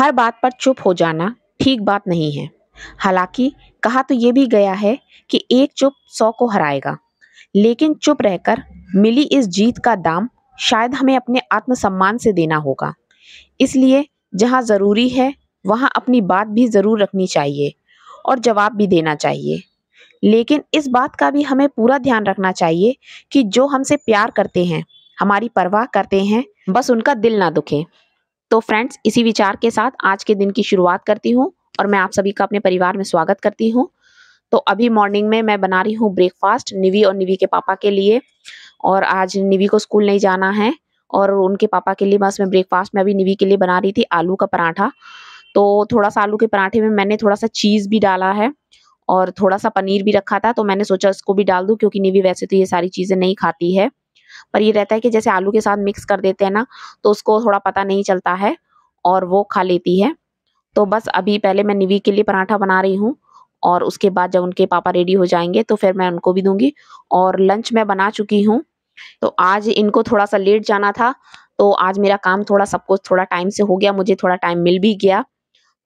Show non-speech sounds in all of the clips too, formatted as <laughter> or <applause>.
हर बात पर चुप हो जाना ठीक बात नहीं है हालांकि कहा तो ये भी गया है कि एक चुप सौ को हराएगा लेकिन चुप रहकर मिली इस जीत का दाम शायद हमें अपने आत्मसम्मान से देना होगा इसलिए जहाँ ज़रूरी है वहां अपनी बात भी ज़रूर रखनी चाहिए और जवाब भी देना चाहिए लेकिन इस बात का भी हमें पूरा ध्यान रखना चाहिए कि जो हमसे प्यार करते हैं हमारी परवाह करते हैं बस उनका दिल ना दुखे तो फ्रेंड्स इसी विचार के साथ आज के दिन की शुरुआत करती हूँ और मैं आप सभी का अपने परिवार में स्वागत करती हूँ तो अभी मॉर्निंग में मैं बना रही हूँ ब्रेकफास्ट निवी और निवी के पापा के लिए और आज निवी को स्कूल नहीं जाना है और उनके पापा के लिए बस मैं ब्रेकफास्ट में अभी निवी के लिए बना रही थी आलू का पराठा तो थोड़ा सा आलू के पराठे में मैंने थोड़ा सा चीज़ भी डाला है और थोड़ा सा पनीर भी रखा था तो मैंने सोचा इसको भी डाल दूँ क्योंकि निवी वैसे तो ये सारी चीज़ें नहीं खाती है पर ये रहता है कि जैसे आलू के साथ मिक्स कर देते हैं ना तो उसको थोड़ा पता नहीं चलता है और वो खा लेती है तो बस अभी पहले मैं निवी के लिए पराठा बना रही हूँ और उसके बाद जब उनके पापा रेडी हो जाएंगे तो फिर मैं उनको भी दूंगी और लंच मैं बना चुकी हूँ तो आज इनको थोड़ा सा लेट जाना था तो आज मेरा काम थोड़ा सब कुछ थोड़ा टाइम से हो गया मुझे थोड़ा टाइम मिल भी गया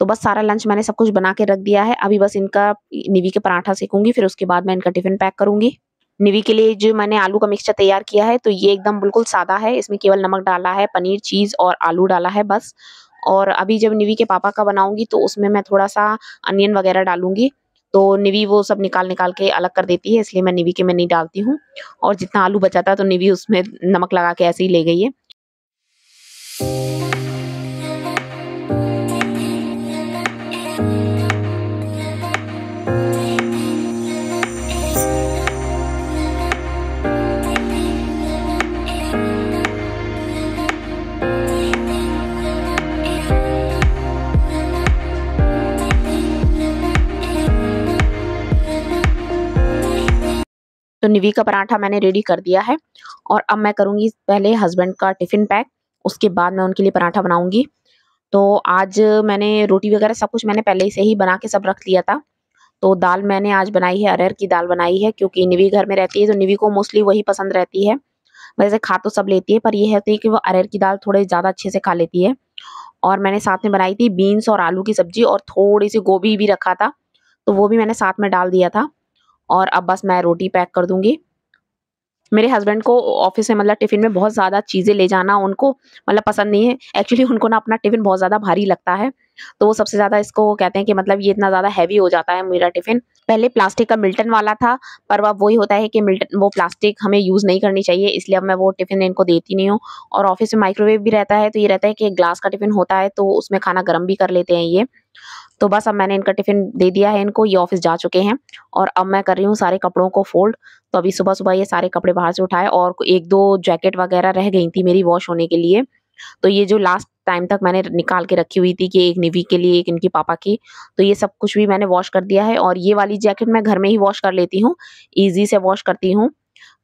तो बस सारा लंच मैंने सब कुछ बना के रख दिया है अभी बस इनका निवी के पराठा सेकूंगी फिर उसके बाद मैं इनका टिफिन पैक करूंगी निवी के लिए जो मैंने आलू का मिक्सचर तैयार किया है तो ये एकदम बिल्कुल सादा है इसमें केवल नमक डाला है पनीर चीज़ और आलू डाला है बस और अभी जब निवी के पापा का बनाऊंगी तो उसमें मैं थोड़ा सा अनियन वगैरह डालूंगी तो निवी वो सब निकाल निकाल के अलग कर देती है इसलिए मैं निवी के में नहीं डालती हूँ और जितना आलू बचाता है तो निवी उसमें नमक लगा के ऐसे ही ले गई है तो निवी का पराठा मैंने रेडी कर दिया है और अब मैं करूँगी पहले हस्बैंड का टिफ़िन पैक उसके बाद मैं उनके लिए पराठा बनाऊँगी तो आज मैंने रोटी वगैरह सब कुछ मैंने पहले से ही बना के सब रख लिया था तो दाल मैंने आज बनाई है अरहर की दाल बनाई है क्योंकि निवी घर में रहती है तो निवी को मोस्टली वही पसंद रहती है वैसे खा तो सब लेती है पर यह है कि वो अरहर की दाल थोड़े ज़्यादा अच्छे से खा लेती है और मैंने साथ में बनाई थी बीन्स और आलू की सब्जी और थोड़ी सी गोभी भी रखा था तो वो भी मैंने साथ में डाल दिया था और अब बस मैं रोटी पैक कर दूंगी मेरे हस्बैंड को ऑफिस में मतलब टिफ़िन में बहुत ज़्यादा चीज़ें ले जाना उनको मतलब पसंद नहीं है एक्चुअली उनको ना अपना टिफ़िन बहुत ज़्यादा भारी लगता है तो वो सबसे ज़्यादा इसको कहते हैं कि मतलब ये इतना ज़्यादा हैवी हो जाता है मेरा टिफ़िन पहले प्लास्टिक का मिल्टन वाला था पर अब वही होता है कि मिल्टन वो प्लास्टिक हमें यूज़ नहीं करनी चाहिए इसलिए अब मैं वो टिफ़िन इनको देती नहीं हूँ और ऑफिस में माइक्रोवेव भी रहता है तो ये रहता है कि ग्लास का टिफ़िन होता है तो उसमें खाना गर्म भी कर लेते हैं ये तो बस अब मैंने इनका टिफ़िन दे दिया है इनको ये ऑफिस जा चुके हैं और अब मैं कर रही हूँ सारे कपड़ों को फोल्ड तो अभी सुबह सुबह ये सारे कपड़े बाहर से उठाए और एक दो जैकेट वगैरह रह गई थी मेरी वॉश होने के लिए तो ये जो लास्ट टाइम तक मैंने निकाल के रखी हुई थी कि एक निवी के लिए एक इनकी पापा की तो ये सब कुछ भी मैंने वॉश कर दिया है और ये वाली जैकेट मैं घर में ही वॉश कर लेती हूँ ईजी से वॉश करती हूँ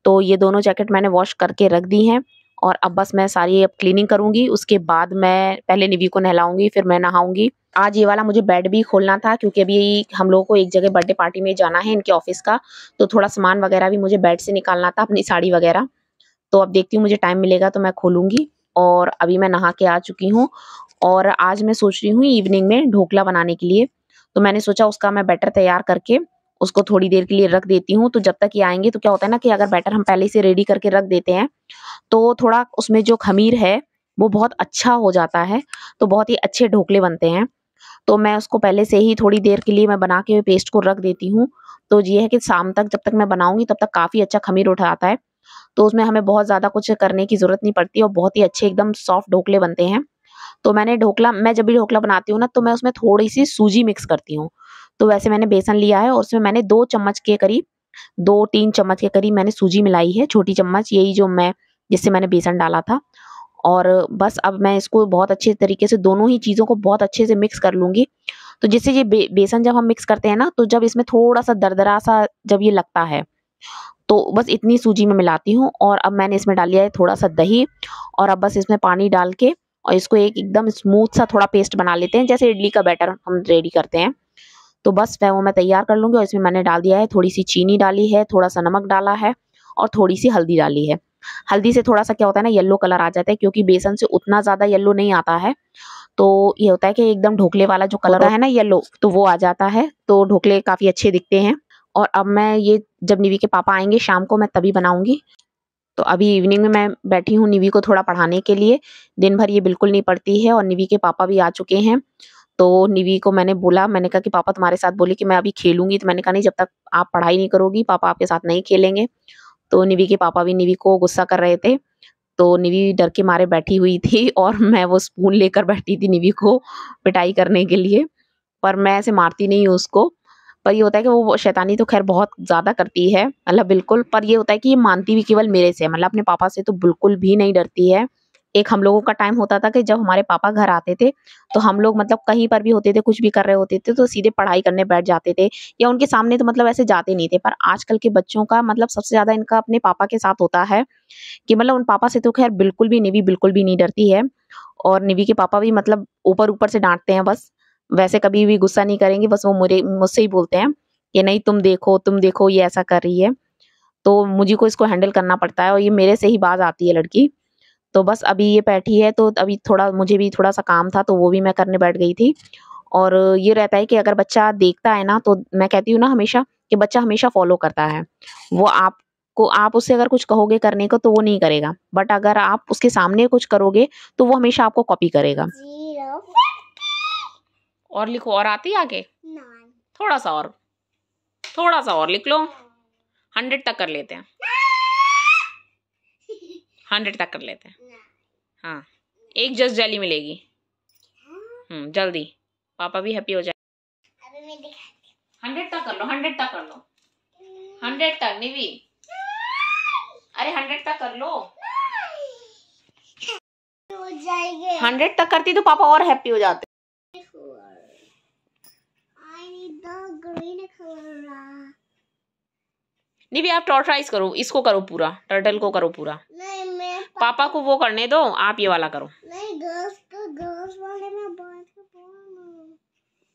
तो ये दोनों जैकेट मैंने वॉश करके रख दी हैं और अब बस मैं सारी अब क्लीनिंग करूँगी उसके बाद मैं पहले निवी को नहलाऊँगी फिर मैं नहाऊँगी आज ये वाला मुझे बेड भी खोलना था क्योंकि अभी हम लोगों को एक जगह बर्थडे पार्टी में जाना है इनके ऑफिस का तो थोड़ा सामान वगैरह भी मुझे बेड से निकालना था अपनी साड़ी वगैरह तो अब देखती हूँ मुझे टाइम मिलेगा तो मैं खोलूँगी और अभी मैं नहा के आ चुकी हूँ और आज मैं सोच रही हूँ इवनिंग में ढोकला बनाने के लिए तो मैंने सोचा उसका मैं बैटर तैयार करके उसको थोड़ी देर के लिए रख देती हूँ तो जब तक ये आएंगे तो क्या होता है ना कि अगर बैटर हम पहले से रेडी करके रख देते हैं तो थोड़ा उसमें जो खमीर है वो बहुत अच्छा हो जाता है तो बहुत ही अच्छे ढोकले बनते हैं तो मैं उसको पहले से ही थोड़ी देर के लिए मैं बना के पेस्ट को रख देती हूँ तो ये है कि शाम तक जब तक मैं बनाऊंगी तब तक काफ़ी अच्छा खमीर उठ आता है तो उसमें हमें बहुत ज़्यादा कुछ करने की ज़रूरत नहीं पड़ती और बहुत ही अच्छे एकदम सॉफ्ट ढोकले बनते हैं तो मैंने ढोकला मैं जब भी ढोकला बनाती हूँ ना तो मैं उसमें थोड़ी सी सूजी मिक्स करती हूँ तो वैसे मैंने बेसन लिया है और उसमें मैंने दो चम्मच के करीब दो तीन चम्मच के करीब मैंने सूजी मिलाई है छोटी चम्मच यही जो मैं जिससे मैंने बेसन डाला था और बस अब मैं इसको बहुत अच्छे तरीके से दोनों ही चीज़ों को बहुत अच्छे से मिक्स कर लूँगी तो जिससे ये बे, बेसन जब हम मिक्स करते हैं ना तो जब इसमें थोड़ा सा दरदरा सा जब ये लगता है तो बस इतनी सूजी में मिलाती हूँ और अब मैंने इसमें डाल लिया है थोड़ा सा दही और अब बस इसमें पानी डाल के और इसको एक एकदम स्मूथ सा थोड़ा पेस्ट बना लेते हैं जैसे इडली का बैटर हम रेडी करते हैं तो बस वह वो मैं तैयार कर लूँगी और इसमें मैंने डाल दिया है थोड़ी सी चीनी डाली है थोड़ा सा नमक डाला है और थोड़ी सी हल्दी डाली है हल्दी से थोड़ा सा क्या होता है ना येल्लो कलर आ जाता है क्योंकि बेसन से उतना ज़्यादा येल्लो नहीं आता है तो ये होता है कि एकदम ढोकले वाला जो कलर तो है ना येलो तो वो आ जाता है तो ढोकले काफ़ी अच्छे दिखते हैं और अब मैं ये जब निवी के पापा आएंगे शाम को मैं तभी बनाऊंगी तो अभी इवनिंग में मैं बैठी हूँ निवी को थोड़ा पढ़ाने के लिए दिन भर ये बिल्कुल नहीं पढ़ती है और निवी के पापा भी आ चुके हैं तो निवी को मैंने बोला मैंने कहा कि पापा तुम्हारे साथ बोले कि मैं अभी खेलूंगी तो मैंने कहा नहीं जब तक आप पढ़ाई नहीं करोगी पापा आपके साथ नहीं खेलेंगे तो निवी के पापा भी निवी को गुस्सा कर रहे थे तो निवी डर के मारे बैठी हुई थी और <laughs> मैं वो स्पून लेकर बैठी थी निवी को पिटाई करने के लिए पर मैं ऐसे मारती नहीं हूँ उसको पर ये होता है कि वो शैतानी तो खैर बहुत ज़्यादा करती है मतलब बिल्कुल पर ये होता है कि ये मानती भी केवल मेरे से मतलब अपने पापा से तो बिल्कुल भी नहीं डरती है एक हम लोगों का टाइम होता था कि जब हमारे पापा घर आते थे तो हम लोग मतलब कहीं पर भी होते थे कुछ भी कर रहे होते थे तो सीधे पढ़ाई करने बैठ जाते थे या उनके सामने तो मतलब ऐसे जाते नहीं थे पर आजकल के बच्चों का मतलब सबसे ज़्यादा इनका अपने पापा के साथ होता है कि मतलब उन पापा से तो खैर बिल्कुल भी निवी बिल्कुल भी नहीं डरती है और निवी के पापा भी मतलब ऊपर ऊपर से डांटते हैं बस वैसे कभी भी गुस्सा नहीं करेंगे बस वो मुझे मुझसे ही बोलते हैं कि नहीं तुम देखो तुम देखो ये ऐसा कर रही है तो मुझे को इसको हैंडल करना पड़ता है और ये मेरे से ही बाज आती है लड़की तो बस अभी ये बैठी है तो अभी थोड़ा मुझे भी थोड़ा सा काम था तो वो भी मैं करने बैठ गई थी और ये रहता है कि अगर बच्चा देखता है ना तो मैं कहती हूँ ना हमेशा कि बच्चा हमेशा फॉलो करता है वो आप को आप उससे अगर कुछ कहोगे करने को तो वो नहीं करेगा बट अगर आप उसके सामने कुछ करोगे तो वो हमेशा आपको कॉपी करेगा और लिखो और आती आगे थोड़ा सा और थोड़ा सा और लिख लो हंड्रेड तक कर लेते हैं हंड्रेड तक कर लेते हैं हाँ एक जस्ट जाली मिलेगी हम्म जल्दी पापा भी हैप्पी हो जाए हंड्रेड तक कर लो हंड्रेड तक कर लो हंड्रेड तक निवी अरे हंड्रेड तक कर लो हंड्रेड तक करती तो पापा और हैप्पी हो जाते निवी आप टॉर्टराइज करो इसको करो पूरा टर्टल को करो पूरा नहीं पापा को वो करने दो आप ये वाला करो नहीं गर्ल्स गर्ल्स वाले में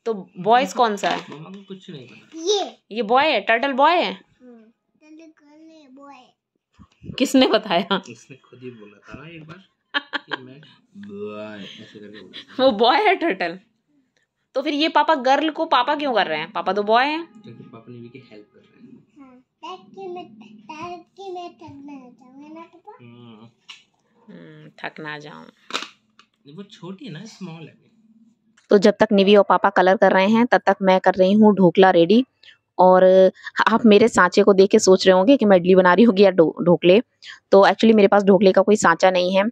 तो बॉयज कौन सा है कुछ नहीं ये ये बॉय है टर्टल बॉय है हाँ, किसने बताया इसने खुद ही बोला था ना एक बार <laughs> मैं बॉय बॉय ऐसे करके वो है टर्टल तो फिर ये पापा गर्ल को पापा क्यों कर रहे हैं पापा तो बॉय है पापा ने भी हेल्प कर रहे हैं थक ना जाऊँ हम्म। हम्म, वो छोटी ना स्मॉल है तो जब तक निवी और पापा कलर कर रहे हैं तब तक मैं कर रही हूँ ढोकला रेडी और हाँ, आप मेरे सांचे को देख के सोच रहे होंगे कि मैं इडली बना रही होगी या ढोकले तो एक्चुअली मेरे पास ढोकले का कोई सांचा नहीं है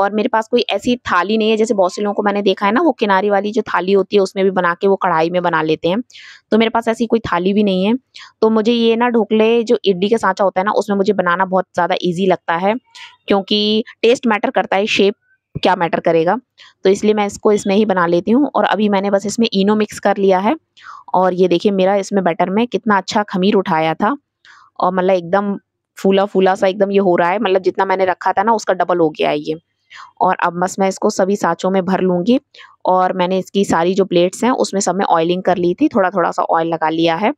और मेरे पास कोई ऐसी थाली नहीं है जैसे बहुत से लोगों को मैंने देखा है ना वो किनारी वाली जो थाली होती है उसमें भी बना के वो कढ़ाई में बना लेते हैं तो मेरे पास ऐसी कोई थाली भी नहीं है तो मुझे ये ना ढोकले जो इडली का सांचा होता है ना उसमें मुझे बनाना बहुत ज़्यादा ईजी लगता है क्योंकि टेस्ट मैटर करता है शेप क्या मैटर करेगा तो इसलिए मैं इसको इसमें ही बना लेती हूँ और अभी मैंने बस इसमें इनो मिक्स कर लिया है और ये देखिए मेरा इसमें बैटर में कितना अच्छा खमीर उठाया था और मतलब एकदम फूला फूला सा एकदम ये हो रहा है मतलब जितना मैंने रखा था ना उसका डबल हो गया है ये और अब बस मैं इसको सभी साँचों में भर लूँगी और मैंने इसकी सारी जो प्लेट्स हैं उसमें सब में ऑयलिंग कर ली थी थोड़ा थोड़ा सा ऑयल लगा लिया है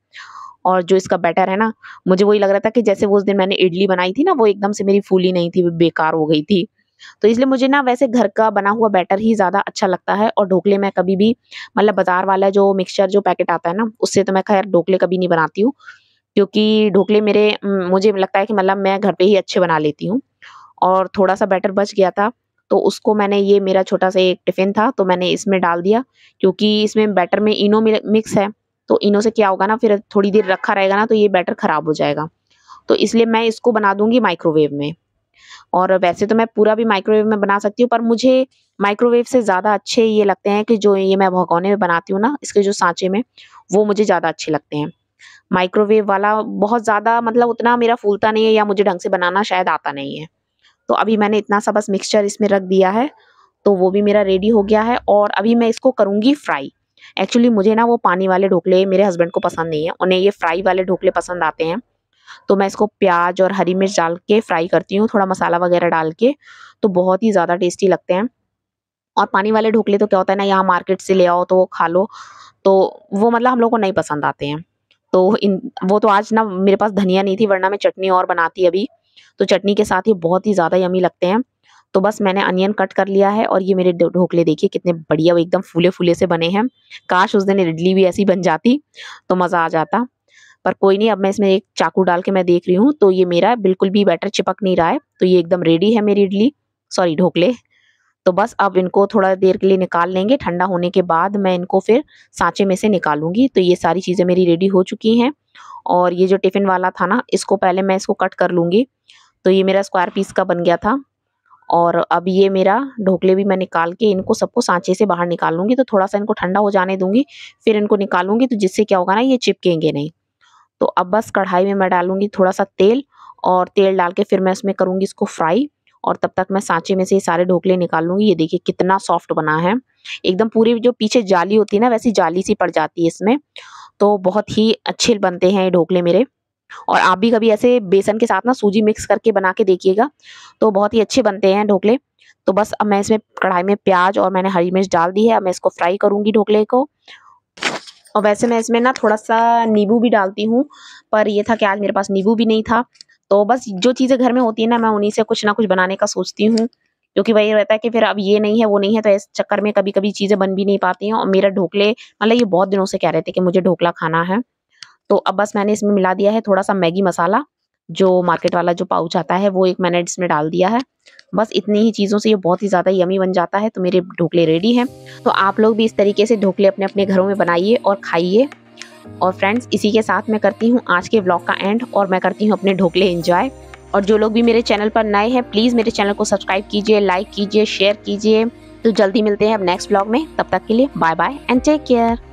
और जो इसका बैटर है ना मुझे वही लग रहा था कि जैसे वो उस दिन मैंने इडली बनाई थी ना वो एकदम से मेरी फूली नहीं थी बेकार हो गई थी तो इसलिए मुझे ना वैसे घर का बना हुआ बैटर ही ज़्यादा अच्छा लगता है और ढोकले मैं कभी भी मतलब बाज़ार वाला जो मिक्सचर जो पैकेट आता है ना उससे तो मैं खैर ढोकले कभी नहीं बनाती हूँ क्योंकि ढोकले मेरे मुझे लगता है कि मतलब मैं घर पे ही अच्छे बना लेती हूँ और थोड़ा सा बैटर बच गया था तो उसको मैंने ये मेरा छोटा सा एक टिफ़िन था तो मैंने इसमें डाल दिया क्योंकि इसमें बैटर में इनो मिक्स है तो इनो से क्या होगा ना फिर थोड़ी देर रखा रहेगा ना तो ये बैटर ख़राब हो जाएगा तो इसलिए मैं इसको बना दूंगी माइक्रोवेव में और वैसे तो मैं पूरा भी माइक्रोवेव में बना सकती हूँ पर मुझे माइक्रोवेव से ज़्यादा अच्छे ये लगते हैं कि जो ये मैं भगौने में बनाती हूँ ना इसके जो सांचे में वो मुझे ज़्यादा अच्छे लगते हैं माइक्रोवेव वाला बहुत ज़्यादा मतलब उतना मेरा फूलता नहीं है या मुझे ढंग से बनाना शायद आता नहीं है तो अभी मैंने इतना सा बस मिक्सचर इसमें रख दिया है तो वो भी मेरा रेडी हो गया है और अभी मैं इसको करूँगी फ्राई एक्चुअली मुझे ना वो पानी वाले ढोकले मेरे हस्बैंड को पसंद नहीं है उन्हें ये फ्राई वाले ढोकले पसंद आते हैं तो मैं इसको प्याज और हरी मिर्च डाल के फ्राई करती हूँ थोड़ा मसाला वगैरह डाल के तो बहुत ही ज़्यादा टेस्टी लगते हैं और पानी वाले ढोकले तो क्या होता है ना यहाँ मार्केट से ले आओ तो वो खा लो तो वो मतलब हम लोग को नहीं पसंद आते हैं तो इन वो तो आज ना मेरे पास धनिया नहीं थी वरना मैं चटनी और बनाती अभी तो चटनी के साथ ये बहुत ही ज़्यादा यमी लगते हैं तो बस मैंने अनियन कट कर लिया है और ये मेरे ढोकले देखिए कितने बढ़िया वो एकदम फूले फूले से बने हैं काश उस दिन इडली भी ऐसी बन जाती तो मज़ा आ जाता पर कोई नहीं अब मैं इसमें एक चाकू डाल के मैं देख रही हूँ तो ये मेरा बिल्कुल भी बैटर चिपक नहीं रहा है तो ये एकदम रेडी है मेरी इडली सॉरी ढोकले तो बस अब इनको थोड़ा देर के लिए निकाल लेंगे ठंडा होने के बाद मैं इनको फिर सांचे में से निकालूंगी तो ये सारी चीज़ें मेरी रेडी हो चुकी हैं और ये जो टिफ़िन वाला था ना इसको पहले मैं इसको कट कर लूँगी तो ये मेरा स्क्वायर पीस का बन गया था और अब ये मेरा ढोकले भी मैं निकाल के इनको सबको सांचे से बाहर निकाल लूँगी तो थोड़ा सा इनको ठंडा हो जाने दूँगी फिर इनको निकालूंगी तो जिससे क्या होगा ना ये चिपकेंगे नहीं तो अब बस कढ़ाई में मैं डालूंगी थोड़ा सा तेल और तेल डाल के फिर मैं इसमें करूँगी इसको फ्राई और तब तक मैं सांचे में से ये सारे ढोकले निकाल लूँगी ये देखिए कितना सॉफ्ट बना है एकदम पूरी जो पीछे जाली होती है ना वैसी जाली सी पड़ जाती है इसमें तो बहुत ही अच्छे बनते हैं ये ढोकले मेरे और आप भी कभी ऐसे बेसन के साथ ना सूजी मिक्स करके बना के देखिएगा तो बहुत ही अच्छे बनते हैं ढोकले तो बस अब मैं इसमें कढ़ाई में प्याज और मैंने हरी मिर्च डाल दी है अब मैं इसको फ्राई करूंगी ढोकले को और वैसे मैं इसमें ना थोड़ा सा नींबू भी डालती हूँ पर यह था कि आज मेरे पास नींबू भी नहीं था तो बस जो चीज़ें घर में होती है ना मैं उन्हीं से कुछ ना कुछ बनाने का सोचती हूँ क्योंकि वही रहता है कि फिर अब ये नहीं है वो नहीं है तो इस चक्कर में कभी कभी चीज़ें बन भी नहीं पाती हैं और मेरा ढोकले मतलब ये बहुत दिनों से कह रहे थे कि मुझे ढोकला खाना है तो अब बस मैंने इसमें मिला दिया है थोड़ा सा मैगी मसाला जो मार्केट वाला जो पाउच आता है वो एक मैंने इसमें डाल दिया है बस इतनी ही चीज़ों से ये बहुत ही ज़्यादा यमी बन जाता है तो मेरे ढोकले रेडी हैं तो आप लोग भी इस तरीके से ढोकले अपने अपने घरों में बनाइए और खाइए और फ्रेंड्स इसी के साथ मैं करती हूँ आज के ब्लॉग का एंड और मैं करती हूँ अपने ढोकले इन्जॉय और जो लोग भी मेरे चैनल पर नए हैं प्लीज़ मेरे चैनल को सब्सक्राइब कीजिए लाइक कीजिए शेयर कीजिए तो जल्दी मिलते हैं अब नेक्स्ट ब्लॉग में तब तक के लिए bye bye and take care